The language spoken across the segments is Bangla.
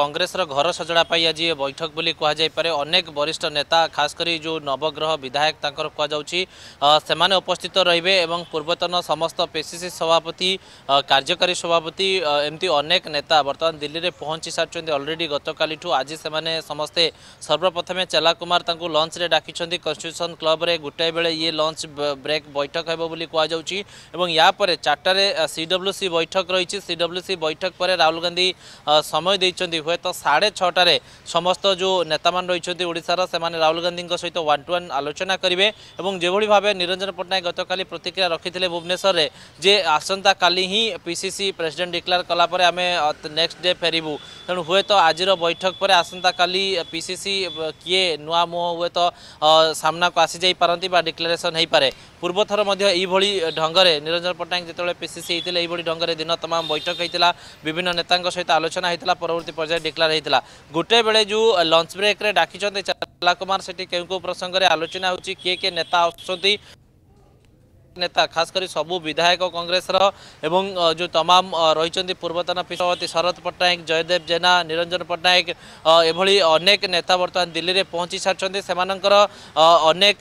কংগ্রেসর ঘর সজড়া পাই আজ এ বৈঠক বলে কুহযাইপরে অনেক বরিষ্ঠ নেতা খাস করে যে নবগ্রহ বিধায়ক তাঁর কুযাচ্ছি সেমানে উপস্থিত রহবে এবং পূর্বতন সমস্ত পিসিসি সভাপতি কার্যকারী সভাপতি এমতি অনেক নেতা বর্তমান দিল্লিতে পৌঁছি সারিছেন অলরেডি গতকালিঠু আজ সেমানে সমস্তে সর্বপ্রথমে চেলা কুমার তাঁকু লঞ্চরে ডাকিছেন কনস্টিট্যুশন ক্লবরে গোটাই বেড়ে ইয়ে লঞ্চ ব্রেক বৈঠক হব বলে কুযাচ্ছি এবং ইয়াপরে চারটার সিডব্লুসি বৈঠক রয়েছে সিডব্লুসি বৈঠক পরে রাহুল গান্ধী সময় দিয়েছেন হুয়েত সাড়ে ছটার সমস্ত যে নেতা মানে রয়েছেন ওড়শার সে রাহুল গান্ধী সহ ওয়ান টু ওয়ান আলোচনা করবে এবং যেভাবে ভাবে নিরঞ্জন পট্টনাক গতকাল প্রতিক্রিয়া রাখি ভুবনেশ্বরের যে আসন্তা কালি হি পিসিসি প্রেসিডেন্ট ডিক্লেয়ার কলাপরে আমি নেক্সট ডে ফেরবু ତେଣୁ ହୁଏତ ଆଜିର ବୈଠକ ପରେ ଆସନ୍ତାକାଲି ପିସିସି କିଏ ନୂଆ ମୁହଁ ହୁଏତ ସାମ୍ନାକୁ ଆସିଯାଇପାରନ୍ତି ବା ଡିକ୍ଲାରେସନ୍ ହୋଇପାରେ ପୂର୍ବଥର ମଧ୍ୟ ଏଇଭଳି ଢଙ୍ଗରେ ନିରଞ୍ଜନ ପଟ୍ଟନାୟକ ଯେତେବେଳେ ପିସିସି ହୋଇଥିଲେ ଏଇଭଳି ଢଙ୍ଗରେ ଦିନ ତମାମ ବୈଠକ ହୋଇଥିଲା ବିଭିନ୍ନ ନେତାଙ୍କ ସହିତ ଆଲୋଚନା ହୋଇଥିଲା ପରବର୍ତ୍ତୀ ପର୍ଯ୍ୟାୟରେ ଡିକ୍ଲାର ହୋଇଥିଲା ଗୋଟିଏ ବେଳେ ଯେଉଁ ଲଞ୍ଚ ବ୍ରେକ୍ରେ ଡାକିଛନ୍ତି ଚାଲା କୁମାର ସେଠି କେଉଁ କେଉଁ ପ୍ରସଙ୍ଗରେ ଆଲୋଚନା ହେଉଛି କିଏ କିଏ ନେତା ଆସୁଛନ୍ତି ନେତା ଖାସ କରି ସବୁ ବିଧାୟକ କଂଗ୍ରେସର ଏବଂ ଯେଉଁ ତମାମ ରହିଛନ୍ତି ପୂର୍ବତନ ପିସବତୀ ଶରତ ପଟ୍ଟନାୟକ ଜୟଦେବ ଜେନା ନିରଞ୍ଜନ ପଟ୍ଟନାୟକ ଏଭଳି ଅନେକ ନେତା ବର୍ତ୍ତମାନ ଦିଲ୍ଲୀରେ ପହଞ୍ଚି ସାରିଛନ୍ତି ସେମାନଙ୍କର ଅନେକ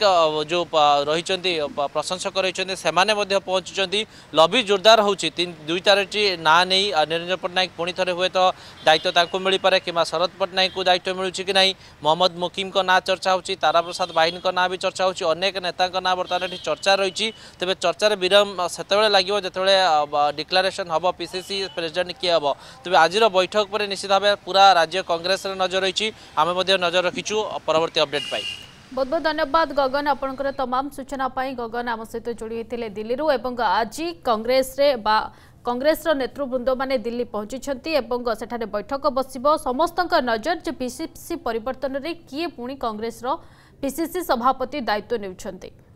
ଯେଉଁ ରହିଛନ୍ତି ପ୍ରଶଂସକ ରହିଛନ୍ତି ସେମାନେ ମଧ୍ୟ ପହଞ୍ଚୁଛନ୍ତି ଲବି ଜୋରଦାର ହେଉଛି ଦୁଇ ଚାରୋଟି ନାଁ ନେଇ ନିରଞ୍ଜନ ପଟ୍ଟନାୟକ ପୁଣି ଥରେ ହୁଏତ ଦାୟିତ୍ୱ ତାଙ୍କୁ ମିଳିପାରେ କିମ୍ବା ଶରଦ ପଟ୍ଟନାୟକଙ୍କୁ ଦାୟିତ୍ୱ ମିଳୁଛି କି ନାହିଁ ମହମ୍ମଦ ମୁକିମଙ୍କ ନାଁ ଚର୍ଚ୍ଚା ହେଉଛି ତାରାପ୍ରସାଦ ବାହିନୀଙ୍କ ନାଁ ବି ଚର୍ଚ୍ଚା ହେଉଛି ଅନେକ ନେତାଙ୍କ ନାଁ ବର୍ତ୍ତମାନ ଏଠି ଚର୍ଚ୍ଚା ରହିଛି ତେବେ ତେବେ ଚର୍ଚ୍ଚାରେ ବିରାମ ସେତେବେଳେ ଲାଗିବ ଯେତେବେଳେ ଡିକ୍ଲାରେସନ୍ ହେବ ପିସିସି ପ୍ରେସିଡେଣ୍ଟ କିଏ ହେବ ତେବେ ଆଜିର ବୈଠକ ପରେ ନିଶ୍ଚିତ ଭାବେ ପୁରା ରାଜ୍ୟ କଂଗ୍ରେସର ନଜର ରହିଛି ଆମେ ମଧ୍ୟ ନଜର ରଖିଛୁ ପରବର୍ତ୍ତୀ ଅପଡେଟ୍ ପାଇଁ ବହୁତ ବହୁତ ଧନ୍ୟବାଦ ଗଗନ ଆପଣଙ୍କର ତମାମ ସୂଚନା ପାଇଁ ଗଗନ ଆମ ସହିତ ଯୋଡ଼ି ହୋଇଥିଲେ ଦିଲ୍ଲୀରୁ ଏବଂ ଆଜି କଂଗ୍ରେସରେ ବା କଂଗ୍ରେସର ନେତୃବୃନ୍ଦ ମାନେ ଦିଲ୍ଲୀ ପହଞ୍ଚିଛନ୍ତି ଏବଂ ସେଠାରେ ବୈଠକ ବସିବ ସମସ୍ତଙ୍କ ନଜର ଯେ ପିସିସି ପରିବର୍ତ୍ତନରେ କିଏ ପୁଣି କଂଗ୍ରେସର ପିସିସି ସଭାପତି ଦାୟିତ୍ୱ ନେଉଛନ୍ତି